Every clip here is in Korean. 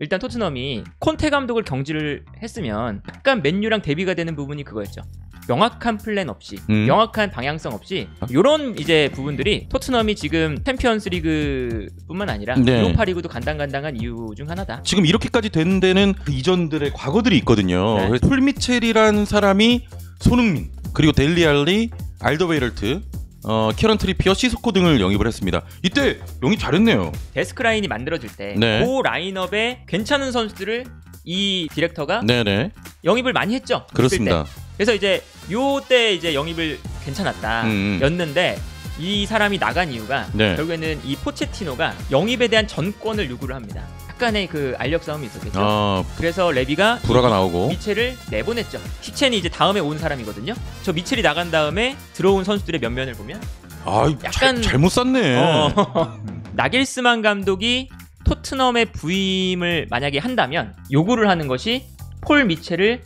일단 토트넘이 콘테 감독을 경질을 했으면 약간 맨유랑 대비가 되는 부분이 그거였죠. 명확한 플랜 없이 음. 명확한 방향성 없이 이런 이제 부분들이 토트넘이 지금 챔피언스리그뿐만 아니라 네. 유로파리그도 간당간당한 이유 중 하나다. 지금 이렇게까지 된 데는 그 이전들의 과거들이 있거든요. 네. 풀미첼이라는 사람이 손흥민 그리고 델리알리 알더웨이럴트 어, 캐런 트리피어, 시스코 등을 영입을 했습니다. 이때 영입 잘했네요. 데스크 라인이 만들어질 때, 네. 그 라인업에 괜찮은 선수들을 이 디렉터가 네네. 네. 영입을 많이 했죠. 그렇습니다. 그래서 이제 요 때 이제 영입을 괜찮았다 였는데 음, 음. 이 사람이 나간 이유가 네. 결국에는 이 포체티노가 영입에 대한 전권을 요구를 합니다. 약간의 그 알력 싸움이 있었겠죠. 아, 그래서 레비가 불화가 나오고 미첼을 내보냈죠. 휘첸이 이제 다음에 온 사람이거든요. 저 미첼이 나간 다음에 들어온 선수들의 면면을 보면 아, 약간 잘, 잘못 샀네. 어, 나길스만 감독이 토트넘의 부임을 만약에 한다면 요구를 하는 것이 폴 미첼을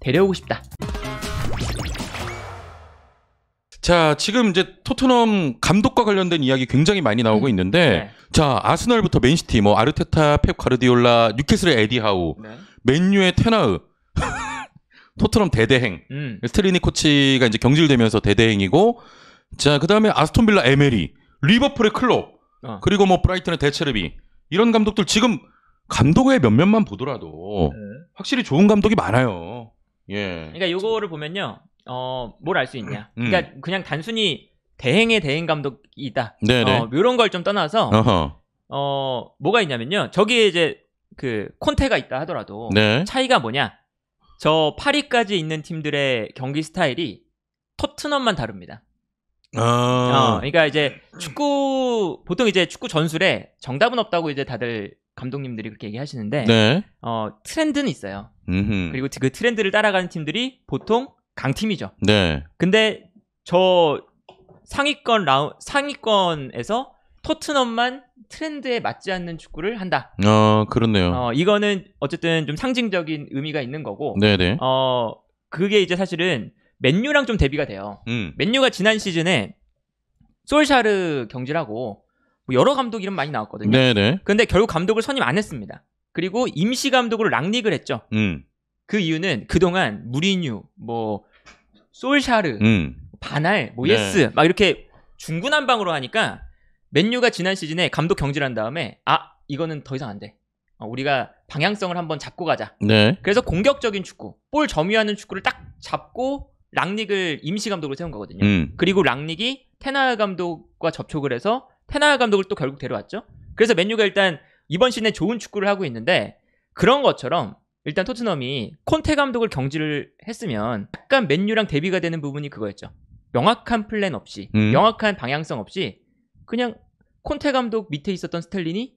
데려오고 싶다. 자, 지금 이제 토트넘 감독과 관련된 이야기 굉장히 많이 나오고 음. 있는데 네. 자, 아스널부터 맨시티 뭐 아르테타, 펩 가르디올라, 뉴캐슬의 에디 하우, 네. 맨유의 테나흐 토트넘 대대행. 음. 스트리니 코치가 이제 경질되면서 대대행이고 자, 그다음에 아스톤 빌라 에메리, 리버풀의 클롭, 어. 그리고 뭐 브라이튼의 대체르비 이런 감독들 지금 감독의 몇몇만 보더라도 네. 확실히 좋은 감독이 많아요. 예. 그러니까 요거를 보면요. 어, 뭘 알 수 있냐. 음. 그러니까 그냥 단순히 대행의 대행 감독이 있다. 네네. 어, 이런 걸 좀 떠나서 어허. 어 뭐가 있냐면요. 저기에 이제 그 콘테가 있다 하더라도 네. 차이가 뭐냐? 저 파리까지 있는 팀들의 경기 스타일이 토트넘만 다릅니다. 아. 어, 그러니까 이제 축구 보통 이제 축구 전술에 정답은 없다고 이제 다들 감독님들이 그렇게 얘기하시는데 네. 어 트렌드는 있어요. 음흠. 그리고 그 트렌드를 따라가는 팀들이 보통 강팀이죠. 네. 근데 저 상위권 라운 상위권에서 토트넘만 트렌드에 맞지 않는 축구를 한다. 어, 그렇네요. 어, 이거는 어쨌든 좀 상징적인 의미가 있는 거고. 네네. 네. 어, 그게 이제 사실은 맨유랑 좀 대비가 돼요. 음. 맨유가 지난 시즌에 솔샤르 경질하고 뭐 여러 감독 이름 많이 나왔거든요. 네네. 네. 근데 결국 감독을 선임 안 했습니다. 그리고 임시 감독으로 락닉을 했죠. 음. 그 이유는 그동안 무리뉴, 뭐 솔샤르, 음. 반할, 뭐 예스 네. 막 이렇게 중구난방으로 하니까 맨유가 지난 시즌에 감독 경질한 다음에 아 이거는 더 이상 안 돼. 어, 우리가 방향성을 한번 잡고 가자. 네. 그래서 공격적인 축구, 볼 점유하는 축구를 딱 잡고 랑닉을 임시 감독으로 세운 거거든요. 음. 그리고 랑닉이 테나 감독과 접촉을 해서 테나 감독을 또 결국 데려왔죠. 그래서 맨유가 일단 이번 시즌에 좋은 축구를 하고 있는데 그런 것처럼 일단 토트넘이 콘테 감독을 경질을 했으면 약간 맨유랑 대비가 되는 부분이 그거였죠. 명확한 플랜 없이 음. 명확한 방향성 없이 그냥 콘테 감독 밑에 있었던 스텔린이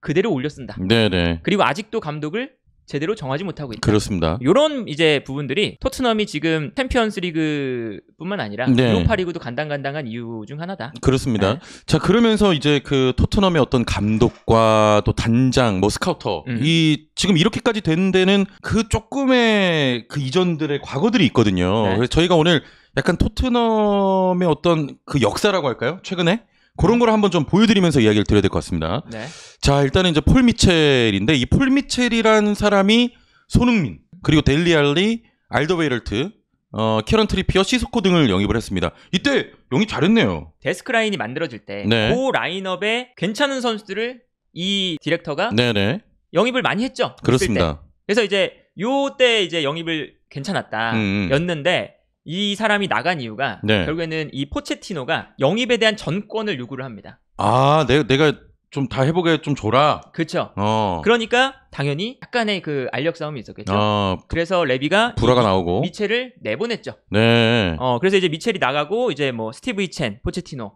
그대로 올려 쓴다. 네네. 그리고 아직도 감독을 제대로 정하지 못하고 있다. 그렇습니다. 이런 이제 부분들이 토트넘이 지금 챔피언스리그뿐만 아니라 네. 유로파 리그도 간당간당한 이유 중 하나다. 그렇습니다. 네. 자 그러면서 이제 그 토트넘의 어떤 감독과 또 단장, 뭐 스카우터 음. 이 지금 이렇게까지 된 데는 그 조금의 그 이전들의 과거들이 있거든요. 네. 그래서 저희가 오늘 약간 토트넘의 어떤 그 역사라고 할까요? 최근에 그런 걸 한번 좀 보여드리면서 이야기를 드려야 될 것 같습니다. 네. 자, 일단은 이제 폴 미첼인데 이 폴 미첼이라는 사람이 손흥민 그리고 델리 알리, 알더웨이럴트, 어, 캐런 트리피어, 시스코 등을 영입을 했습니다. 이때 영입 잘했네요. 데스크 라인이 만들어질 때그 네. 그 라인업에 괜찮은 선수들을 이 디렉터가 네네. 네. 영입을 많이 했죠. 그렇습니다. 그래서 이제 요때 이제 영입을 괜찮았다 였는데 음, 음. 이 사람이 나간 이유가 네. 결국에는 이 포체티노가 영입에 대한 전권을 요구를 합니다. 아, 내, 내가 좀 다 해보게 좀 줘라. 그렇죠. 어. 그러니까 당연히 약간의 그 알력 싸움이 있었겠죠. 어, 그래서 레비가 불화가 나오고 미첼을 내보냈죠. 네. 어, 그래서 이제 미첼이 나가고 이제 뭐 스티브 이첸, 포체티노,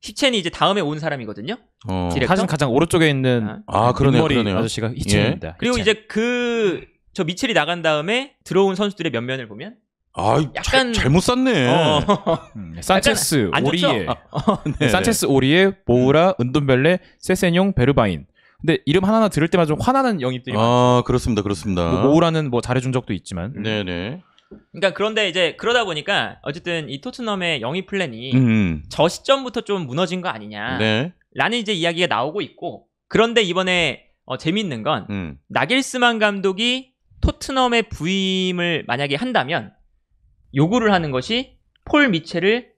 히첸이 이제 다음에 온 사람이거든요. 어. 디렉터? 사실 가장 오른쪽에 있는 아, 아 네, 그러네요. 머리 그러네요. 아저씨가 히첸입니다. 예. 그리고 히첸. 이제 그 저 미첼이 나간 다음에 들어온 선수들의 면면을 보면 아, 약간 잘, 못 샀네. 어. 음, 산체스, 약간 오리에, 어, 네. 네. 산체스, 오리에, 보우라, 음. 은돈벨레, 세세뇽 베르바인. 근데 이름 하나하나 들을 때마다 좀 화나는 영입들이 아, 그렇습니다, 그렇습니다. 뭐 모우라는 뭐 잘해준 적도 있지만. 네네. 네. 그러니까 그런데 이제 그러다 보니까 어쨌든 이 토트넘의 영입 플랜이 음, 음. 저 시점부터 좀 무너진 거 아니냐. 네. 라는 이제 이야기가 나오고 있고 그런데 이번에 어, 재밌는 건 음. 나길스만 감독이 토트넘의 부임을 만약에 한다면 요구를 하는 것이 폴 미첼을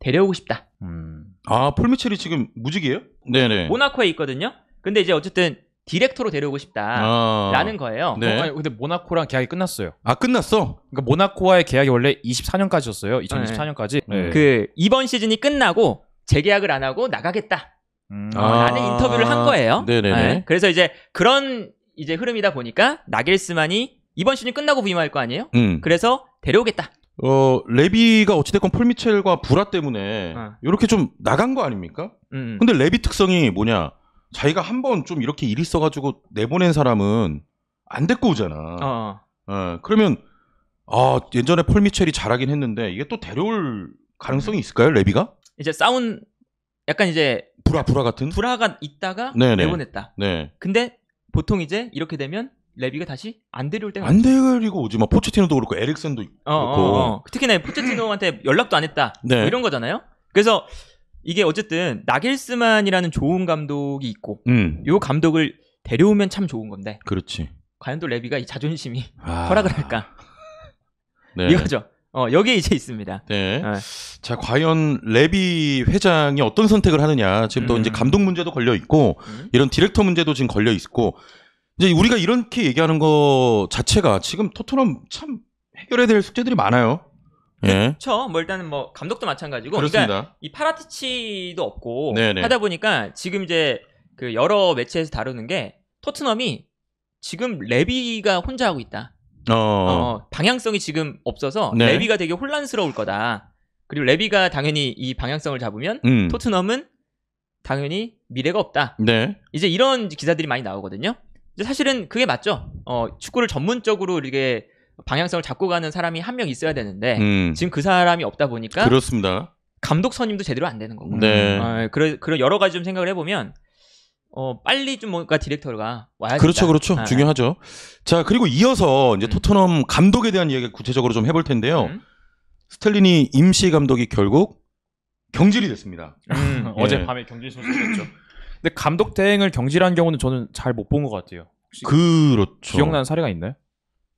데려오고 싶다. 음. 아, 폴 미첼이 지금 무직이에요? 네네. 모나코에 있거든요. 근데 이제 어쨌든 디렉터로 데려오고 싶다라는 아. 거예요. 네. 어, 아니, 근데 모나코랑 계약이 끝났어요. 아, 끝났어? 그러니까 모나코와의 계약이 원래 24년까지였어요. 2024년까지. 네. 그 이번 시즌이 끝나고 재계약을 안 하고 나가겠다. 음. 아. 라는 아. 인터뷰를 한 거예요. 네네 네. 그래서 이제 그런 이제 흐름이다 보니까 나겔스만이 이번 시즌 끝나고 부임할 거 아니에요? 음. 그래서 데려오겠다. 어 레비가 어찌됐건 폴 미첼과 불화 때문에 네. 이렇게 좀 나간 거 아닙니까? 음, 음. 근데 레비 특성이 뭐냐? 자기가 한번좀 이렇게 일이 있어가지고 내보낸 사람은 안 데리고 오잖아. 어. 어. 예, 그러면 아 예전에 폴 미첼이 잘하긴 했는데 이게 또 데려올 가능성이 있을까요, 레비가? 이제 싸운 약간 이제 불화 불화 같은 불화가 있다가 네네. 내보냈다. 네. 근데 보통 이제 이렇게 되면 레비가 다시 안 데려올 때가 안 데리고 오지 막 뭐 포체티노도 그렇고 에릭슨도 어, 어, 그렇고 어, 특히나 포체티노한테 연락도 안 했다 뭐 네. 뭐 이런 거잖아요. 그래서 이게 어쨌든 나길스만이라는 좋은 감독이 있고 음. 요 감독을 데려오면 참 좋은 건데. 그렇지. 과연 또 레비가 이 자존심이 아... 허락을 할까? 네. 이거죠. 어, 여기에 이제 있습니다. 네. 네. 자, 과연 레비 회장이 어떤 선택을 하느냐. 지금 또 음. 이제 감독 문제도 걸려 있고, 음. 이런 디렉터 문제도 지금 걸려 있고, 이제 우리가 이렇게 얘기하는 거 자체가 지금 토트넘 참 해결해야 될 숙제들이 많아요. 네. 예. 그렇죠. 뭐 일단은 뭐 감독도 마찬가지고. 그러니까 그렇습니다. 그러니까 이 파라티치도 없고 네네. 하다 보니까 지금 이제 그 여러 매체에서 다루는 게 토트넘이 지금 레비가 혼자 하고 있다. 어. 어 방향성이 지금 없어서 네. 레비가 되게 혼란스러울 거다. 그리고 레비가 당연히 이 방향성을 잡으면 음. 토트넘은 당연히 미래가 없다. 네. 이제 이런 기사들이 많이 나오거든요. 사실은 그게 맞죠. 어, 축구를 전문적으로 이게 렇 방향성을 잡고 가는 사람이 한 명 있어야 되는데 음. 지금 그 사람이 없다 보니까 그렇습니다. 감독 선임도 제대로 안 되는 거고. 네. 어, 아, 그런 그런 여러 가지 좀 생각을 해보면 어, 빨리 좀 뭔가 디렉터가 와야 그렇죠, 된다. 그렇죠. 그렇죠. 아, 아, 중요하죠. 자, 그리고 이어서 이제 음. 토트넘 감독에 대한 이야기 구체적으로 좀 해볼 텐데요. 음. 스텔린이 임시 감독이 결국 경질이 됐습니다. 음. 예. 어제밤에 경질 소식이었죠. 근데 감독 대행을 경질한 경우는 저는 잘 못 본 것 같아요. 그렇죠. 기억나는 사례가 있나요?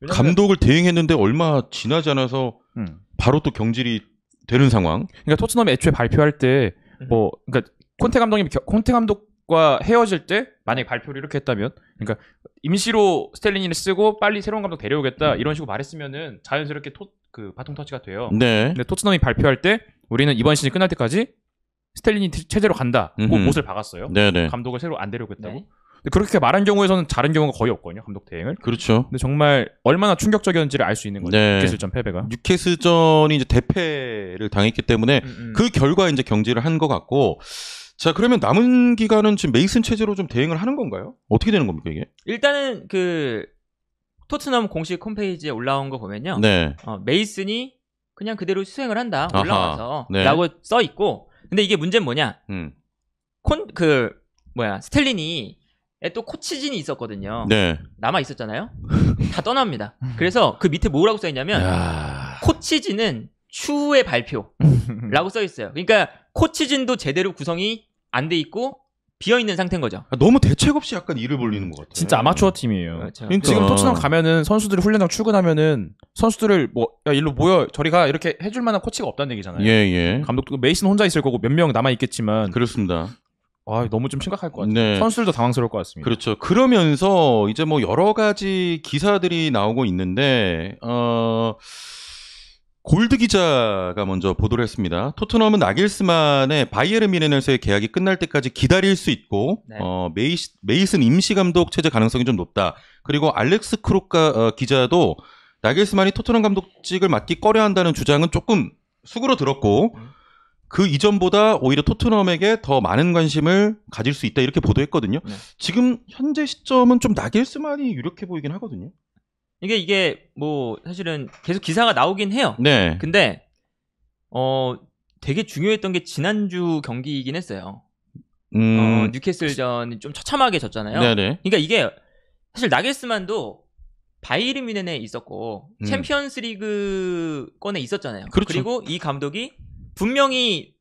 감독을 대행했는데 얼마 지나지 않아서 음. 바로 또 경질이 되는 상황. 그러니까 토트넘이 애초에 발표할 때뭐 음. 그러니까 콘테 감독님 콘테 감독과 헤어질 때 만약에 발표를 이렇게 했다면 그러니까 임시로 스텔린이를 쓰고 빨리 새로운 감독 데려오겠다 음. 이런 식으로 말했으면은 자연스럽게 토, 그 바통 터치가 돼요. 네. 근데 토트넘이 발표할 때 우리는 이번 시즌 끝날 때까지 스텔린이 체제로 간다고 음흠. 못을 박았어요. 네네. 감독을 새로 안 데려오겠다고. 네. 그렇게 말한 경우에서는 다른 경우가 거의 없거든요. 감독 대행을. 그렇죠. 근데 정말 얼마나 충격적이었는지를 알 수 있는 거죠. 네. 뉴캐슬전 패배가. 뉴캐슬전이 이제 대패를 당했기 때문에 음음. 음. 그 결과 이제 경지를한 것 같고 자 그러면 남은 기간은 지금 메이슨 체제로 좀 대응을 하는 건가요? 어떻게 되는 겁니까 이게? 일단은 그 토트넘 공식 홈페이지에 올라온 거 보면요. 네. 어, 메이슨이 그냥 그대로 수행을 한다 올라와서라고 네. 써 있고 근데 이게 문제는 뭐냐? 음. 콘, 그, 뭐야, 스텔린이 또 코치진이 있었거든요. 네. 남아 있었잖아요. 다 떠납니다. 그래서 그 밑에 뭐라고 써있냐면, 야... 코치진은 추후에 발표라고 써있어요. 그러니까 코치진도 제대로 구성이 안 돼 있고, 비어 있는 상태인 거죠. 아, 너무 대책 없이 약간 일을 벌리는 것 같아요. 진짜 아마추어 팀이에요. 그렇죠. 지금 토트넘 가면은 선수들이 훈련장 출근하면은 선수들을 뭐 야 일로 모여 저리 가 이렇게 해줄 만한 코치가 없다는 얘기잖아요. 예예. 예. 감독도 메이슨 혼자 있을 거고 몇 명 남아 있겠지만 그렇습니다. 아, 너무 좀 심각할 것 같아요. 네. 선수들도 당황스러울 것 같습니다. 그렇죠. 그러면서 이제 뭐 여러 가지 기사들이 나오고 있는데 어 골드 기자가 먼저 보도를 했습니다. 토트넘은 나길스만의 바이에른 미네넬스의 계약이 끝날 때까지 기다릴 수 있고 네. 어, 메이스, 메이슨 임시 감독 체제 가능성이 좀 높다. 그리고 알렉스 크로카 어, 기자도 나길스만이 토트넘 감독직을 맡기 꺼려한다는 주장은 조금 수그러 들었고 그 이전보다 오히려 토트넘에게 더 많은 관심을 가질 수 있다 이렇게 보도했거든요. 네. 지금 현재 시점은 좀나길스만이 유력해 보이긴 하거든요. 이게 이게 뭐 사실은 계속 기사가 나오긴 해요. 네. 근데 어 되게 중요했던 게 지난주 경기이긴 했어요. 음... 어, 뉴캐슬전이 좀 처참하게 졌잖아요. 네네. 그러니까 이게 사실 나겔스만도 바이에른 뮌헨에 있었고 음. 챔피언스리그 권에 있었잖아요. 그렇죠. 그리고이 감독이 분명히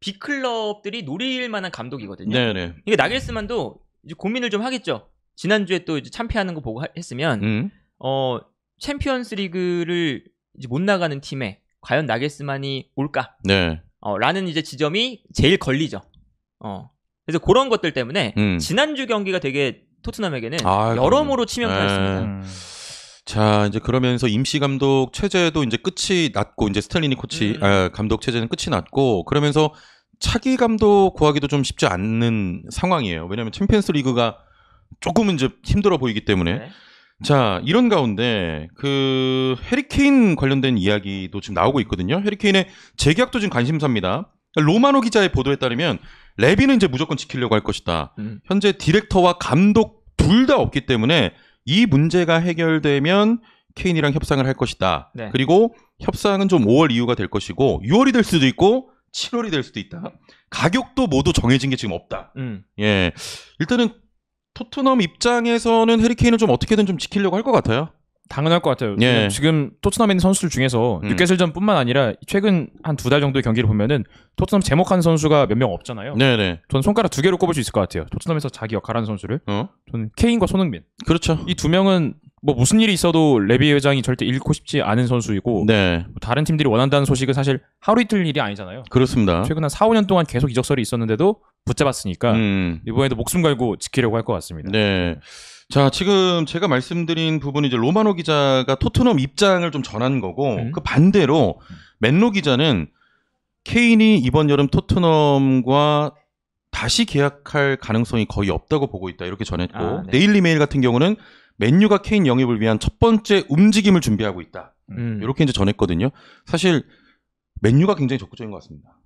빅클럽들이 노릴 만한 감독이거든요. 네네. 이게 나겔스만도 고민을 좀 하겠죠. 지난주에 또 이제 참패하는 거 보고 하, 했으면 음. 어, 챔피언스 리그를 이제 못 나가는 팀에 과연 나겔스만이 올까? 네. 어, 라는 이제 지점이 제일 걸리죠. 어. 그래서 그런 것들 때문에 음. 지난주 경기가 되게 토트넘에게는 아, 여러모로 치명타였습니다. 네. 음. 자 이제 그러면서 임시 감독 체제도 이제 끝이 났고 이제 스텔리니 코치 음. 아, 감독 체제는 끝이 났고 그러면서 차기 감독 구하기도 좀 쉽지 않는 상황이에요. 왜냐하면 챔피언스 리그가 조금은 이제 힘들어 보이기 때문에 네. 자, 이런 가운데 그 해리케인 관련된 이야기도 지금 나오고 있거든요. 해리케인의 재계약도 지금 관심사입니다. 로마노 기자의 보도에 따르면 레비는 이제 무조건 지키려고 할 것이다. 음. 현재 디렉터와 감독 둘 다 없기 때문에 이 문제가 해결되면 케인이랑 협상을 할 것이다. 네. 그리고 협상은 좀 5월 이후가 될 것이고 6월이 될 수도 있고 7월이 될 수도 있다. 가격도 모두 정해진 게 지금 없다. 음. 예. 일단은 토트넘 입장에서는 해리케인을 좀 어떻게든 좀 지키려고 할 것 같아요. 당연할 것 같아요. 예. 지금 토트넘에 있는 선수들 중에서 음. 6개월 전뿐만 아니라 최근 한 두 달 정도의 경기를 보면은 토트넘 제목하는 선수가 몇 명 없잖아요. 네네. 저는 손가락 두 개로 꼽을 수 있을 것 같아요. 토트넘에서 자기 역할하는 선수를. 어? 저는 케인과 손흥민. 그렇죠. 이 두 명은 뭐 무슨 일이 있어도 레비 회장이 절대 잃고 싶지 않은 선수이고 네. 뭐 다른 팀들이 원한다는 소식은 사실 하루 이틀 일이 아니잖아요. 그렇습니다. 최근 한 4, 5년 동안 계속 이적설이 있었는데도 붙잡았으니까 음. 이번에도 목숨 걸고 지키려고 할 것 같습니다. 네. 자, 지금 제가 말씀드린 부분이 이제 로마노 기자가 토트넘 입장을 좀 전한 거고 음. 그 반대로 맨로 기자는 케인이 이번 여름 토트넘과 다시 계약할 가능성이 거의 없다고 보고 있다 이렇게 전했고 아, 네. 데일리 메일 같은 경우는 맨유가 케인 영입을 위한 첫 번째 움직임을 준비하고 있다 음. 음. 이렇게 이제 전했거든요. 사실 맨유가 굉장히 적극적인 것 같습니다.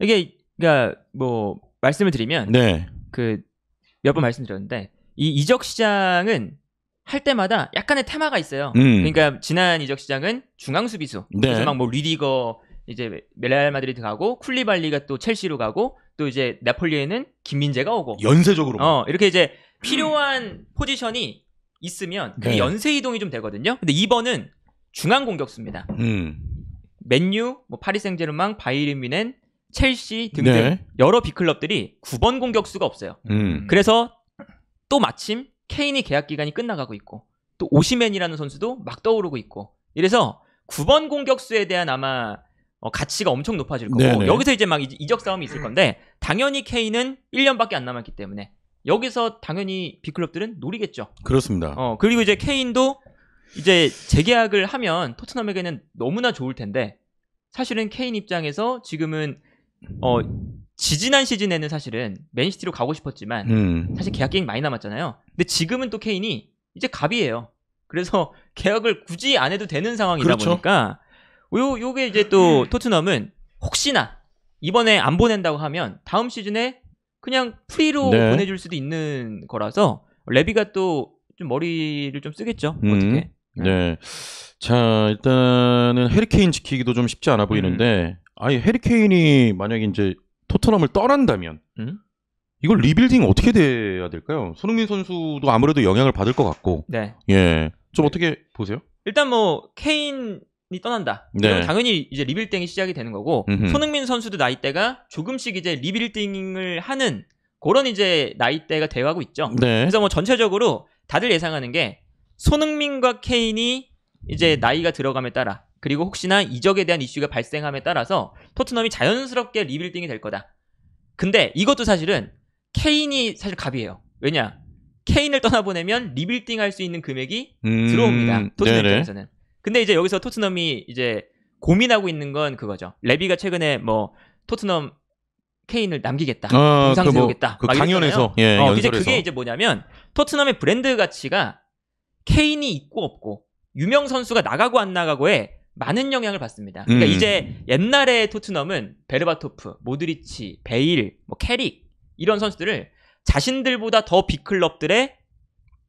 이게 그러니까 뭐 말씀을 드리면 네. 그몇 번 말씀드렸는데 이 이적 시장은 할 때마다 약간의 테마가 있어요. 음. 그러니까 지난 이적 시장은 중앙 수비수 네. 그래서 막뭐 리디거 이제 레알 마드리드 가고 쿨리발리가 또 첼시로 가고 또 이제 나폴리에는 김민재가 오고 연쇄적으로 어 이렇게 이제 필요한 포지션이 있으면 그 네. 연쇄 이동이 좀 되거든요. 근데 2번은 중앙 공격수입니다. 음. 맨유, 뭐 파리 생제르맹, 바이에른 뮌헨, 첼시 등등 네. 여러 빅클럽들이 9번 공격수가 없어요. 음. 그래서 또 마침 케인이 계약 기간이 끝나가고 있고 또 오시맨이라는 선수도 막 떠오르고 있고 이래서 9번 공격수에 대한 아마 어, 가치가 엄청 높아질 거고 네네. 여기서 이제 막 이적 싸움이 있을 건데 당연히 케인은 1년밖에 안 남았기 때문에 여기서 당연히 빅클럽들은 노리겠죠. 그렇습니다. 어, 그리고 이제 케인도 이제 재계약을 하면 토트넘에게는 너무나 좋을 텐데 사실은 케인 입장에서 지금은 어 지지난 시즌에는 사실은 맨시티로 가고 싶었지만 음. 사실 계약 기간 많이 남았잖아요. 근데 지금은 또 케인이 이제 갑이에요. 그래서 계약을 굳이 안 해도 되는 상황이다 그렇죠. 보니까 요 요게 이제 또 음. 토트넘은 혹시나 이번에 안 보낸다고 하면 다음 시즌에 그냥 프리로 네. 보내줄 수도 있는 거라서 레비가 또 좀 머리를 좀 쓰겠죠 음. 어떻게? 네. 자 일단은 헤리케인 지키기도 좀 쉽지 않아 보이는데 음. 아니 해리 케인이 만약에 이제 토트넘을 떠난다면 음? 이걸 리빌딩 어떻게 돼야 될까요? 손흥민 선수도 아무래도 영향을 받을 것 같고. 네. 예. 좀 네. 어떻게 보세요? 일단 뭐 케인이 떠난다. 네. 당연히 이제 리빌딩이 시작이 되는 거고 음흠. 손흥민 선수도 나이대가 조금씩 이제 리빌딩을 하는 그런 이제 나이대가 되어가고 있죠. 네. 그래서 뭐 전체적으로 다들 예상하는 게 손흥민과 케인이 이제 나이가 들어감에 따라 그리고 혹시나 이적에 대한 이슈가 발생함에 따라서 토트넘이 자연스럽게 리빌딩이 될 거다. 근데 이것도 사실은 케인이 사실 갑이에요. 왜냐? 케인을 떠나보내면 리빌딩 할 수 있는 금액이 음... 들어옵니다. 토트넘 네네. 입장에서는. 근데 이제 여기서 토트넘이 이제 고민하고 있는 건 그거죠. 레비가 최근에 뭐 토트넘 케인을 남기겠다. 아, 공상 뭐 그 세우겠다. 뭐, 그 강연에서 예, 어, 이제 그게 이제 뭐냐면 토트넘의 브랜드 가치가 케인이 있고 없고 유명 선수가 나가고 안 나가고에 많은 영향을 받습니다. 그러니까 음. 이제 옛날에 토트넘은 베르바토프, 모드리치, 베일, 뭐 캐릭 이런 선수들을 자신들보다 더 빅클럽들에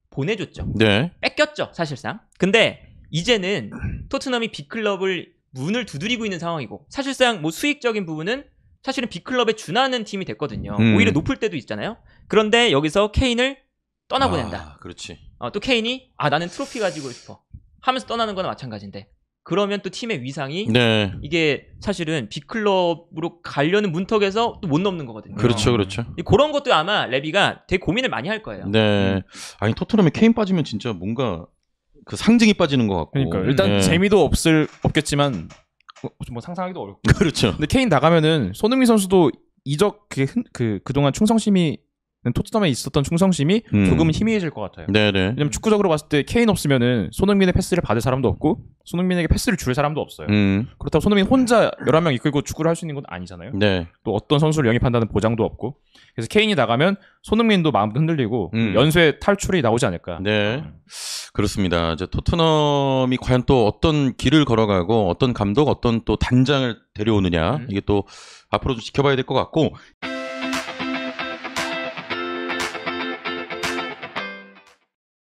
보내줬죠. 네. 뺏겼죠, 사실상. 근데 이제는 토트넘이 빅클럽을 문을 두드리고 있는 상황이고 사실상 뭐 수익적인 부분은 사실은 빅클럽에 준하는 팀이 됐거든요. 음. 오히려 높을 때도 있잖아요. 그런데 여기서 케인을 떠나보낸다. 아, 그렇지. 어, 또 케인이 아 나는 트로피 가지고 싶어 하면서 떠나는 거나 마찬가지인데 그러면 또 팀의 위상이 네. 이게 사실은 B클럽으로 가려는 문턱에서 또 못 넘는 거거든요. 그렇죠, 그렇죠. 그런 것도 아마 레비가 되게 고민을 많이 할 거예요. 네. 음. 아니 토트넘에 케인 빠지면 진짜 뭔가 그 상징이 빠지는 것 같고. 그러니까 일단 네. 재미도 없을 없겠지만 어, 뭐 상상하기도 어렵고. 그렇죠. 근데 케인 나가면은 손흥민 선수도 이적 그, 그 그동안 충성심이 토트넘에 있었던 충성심이 음. 조금 희미해질 것 같아요. 네네. 네. 왜냐면 축구적으로 봤을 때 케인 없으면은 손흥민의 패스를 받을 사람도 없고 손흥민에게 패스를 줄 사람도 없어요. 음. 그렇다고 손흥민 혼자 11명 이끌고 축구를 할 수 있는 건 아니잖아요. 네. 또 어떤 선수를 영입한다는 보장도 없고. 그래서 케인이 나가면 손흥민도 마음 흔들리고 음. 연쇄 탈출이 나오지 않을까. 네. 그렇습니다. 이제 토트넘이 과연 또 어떤 길을 걸어가고 어떤 감독, 어떤 또 단장을 데려오느냐. 음. 이게 또 앞으로 좀 지켜봐야 될 것 같고.